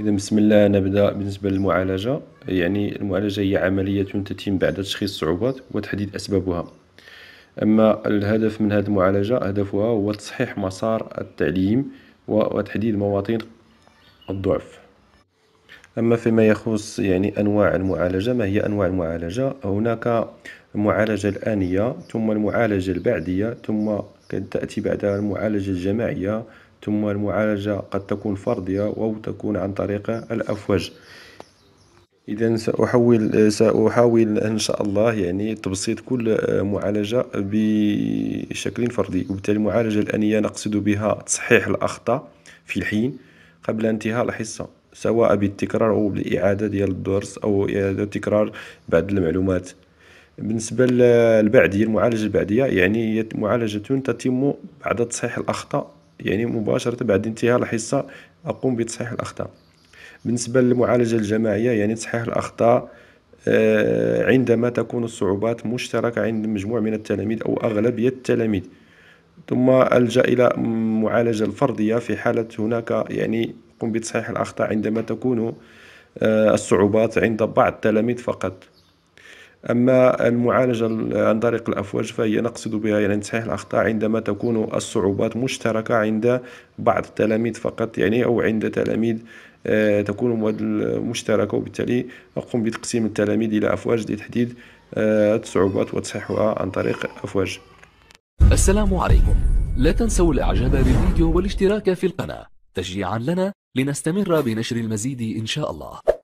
اذا بسم الله نبدا بالنسبه للمعالجه يعني المعالجه هي عمليه تتم بعد تشخيص الصعوبات وتحديد اسبابها اما الهدف من هذه المعالجه هدفها هو تصحيح مسار التعليم وتحديد مواطن الضعف اما فيما يخص يعني انواع المعالجه ما هي انواع المعالجه هناك المعالجه الانيه ثم المعالجه البعديه ثم تاتي بعدها المعالجه الجماعيه ثم المعالجة قد تكون فردية أو تكون عن طريق الأفواج إذا سأحاول سأحاول إن شاء الله يعني تبسيط كل معالجة بشكل فردي وبالتالي المعالجة الآنية نقصد بها تصحيح الأخطاء في الحين قبل انتهاء الحصة سواء بالتكرار أو بالإعادة ديال الدرس أو إعادة تكرار بعض المعلومات بالنسبة للبعدية المعالجة البعدية يعني هي معالجة تتم بعد تصحيح الأخطاء يعني مباشرة بعد انتهاء الحصة أقوم بتصحيح الأخطاء بالنسبة للمعالجة الجماعية يعني تصحيح الأخطاء آه، عندما تكون الصعوبات مشتركة عند مجموعة من التلاميذ أو أغلبية التلاميذ ثم ألجأ إلى معالجة الفردية في حالة هناك يعني قم بتصحيح الأخطاء عندما تكون آه، الصعوبات عند بعض التلاميذ فقط أما المعالجة عن طريق الأفواج فهي نقصد بها يعني تصحيح الأخطاء عندما تكون الصعوبات مشتركة عند بعض التلاميذ فقط يعني أو عند تلاميذ آه، تكون مواد مشتركة وبالتالي أقوم بتقسيم التلاميذ إلى أفواج لتحديد آه، الصعوبات وتصحيحها عن طريق أفواج السلام عليكم لا تنسوا الإعجاب بالفيديو والاشتراك في القناة تشجيعا لنا لنستمر بنشر المزيد إن شاء الله